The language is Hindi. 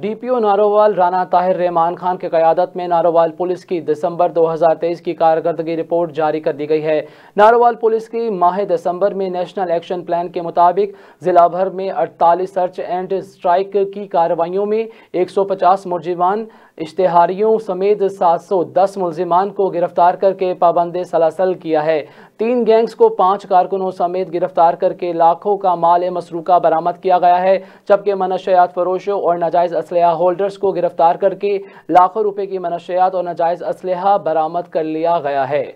डीपीओ नारोवाल राना ताहिर रहमान खान के क़्यादत में नारोवाल पुलिस की दिसंबर 2023 की कारकर्दगी रिपोर्ट जारी कर दी गई है नारोवाल पुलिस की माह दिसंबर में नेशनल एक्शन प्लान के मुताबिक ज़िला भर में 48 सर्च एंड स्ट्राइक की कार्रवाइयों में 150 मुजिमान इश्तहारियों समेत 710 मुलजिमान को गिरफ्तार करके पाबंद सलासल किया है तीन गैंग्स को पाँच कारकुनों समेत गिरफ्तार करके लाखों का माल मसरूका बरामद किया गया है जबकि मनशियात फरोशों और नाजायज़ असलहा होल्डर्स को गिरफ्तार करके लाखों रुपए की मनशियात और नाजायज़ असलहा बरामद कर लिया गया है